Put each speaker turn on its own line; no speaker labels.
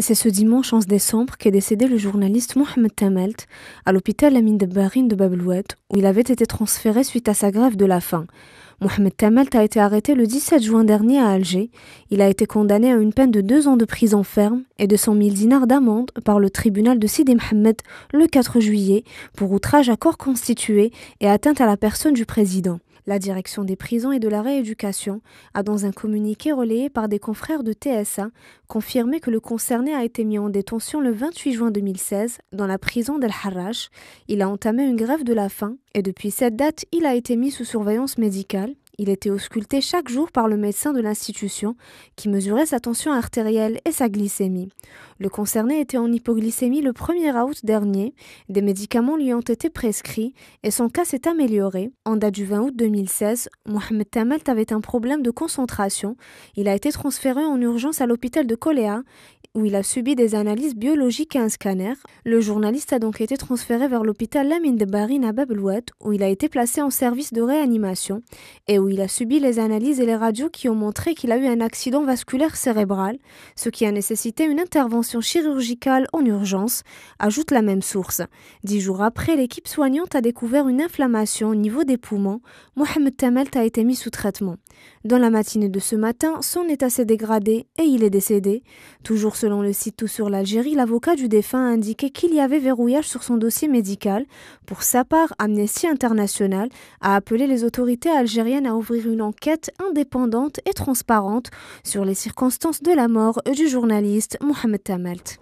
C'est ce dimanche 11 décembre qu'est décédé le journaliste Mohamed Tamelt à l'hôpital Amine Debarine de Bab-el-Oued, où il avait été transféré suite à sa grève de la faim. Mohamed Tamelt a été arrêté le 17 juin dernier à Alger. Il a été condamné à une peine de deux ans de prison ferme et de 100 000 dinars d'amende par le tribunal de Sidi Mohamed le 4 juillet pour outrage à corps constitué et atteinte à la personne du président. La direction des prisons et de la rééducation a, dans un communiqué relayé par des confrères de TSA, confirmé que le concerné a été mis en détention le 28 juin 2016 dans la prison d'El-Harrach. Il a entamé une grève de la faim et depuis cette date, il a été mis sous surveillance médicale. Il était ausculté chaque jour par le médecin de l'institution qui mesurait sa tension artérielle et sa glycémie. Le concerné était en hypoglycémie le 1er août dernier, des médicaments lui ont été prescrits et son cas s'est amélioré. En date du 20 août 2016, Mohamed Tamalt avait un problème de concentration. Il a été transféré en urgence à l'hôpital de Coléa où il a subi des analyses biologiques et un scanner. Le journaliste a donc été transféré vers l'hôpital Lamine de Barine à Oued, où il a été placé en service de réanimation et il a subi les analyses et les radios qui ont montré qu'il a eu un accident vasculaire cérébral, ce qui a nécessité une intervention chirurgicale en urgence, ajoute la même source. Dix jours après, l'équipe soignante a découvert une inflammation au niveau des poumons. Mohamed Tamelt a été mis sous traitement. Dans la matinée de ce matin, son état s'est dégradé et il est décédé. Toujours selon le site Tout sur l'Algérie, l'avocat du défunt a indiqué qu'il y avait verrouillage sur son dossier médical. Pour sa part, Amnesty International a appelé les autorités algériennes à ouvrir une enquête indépendante et transparente sur les circonstances de la mort du journaliste Mohamed Tamalt.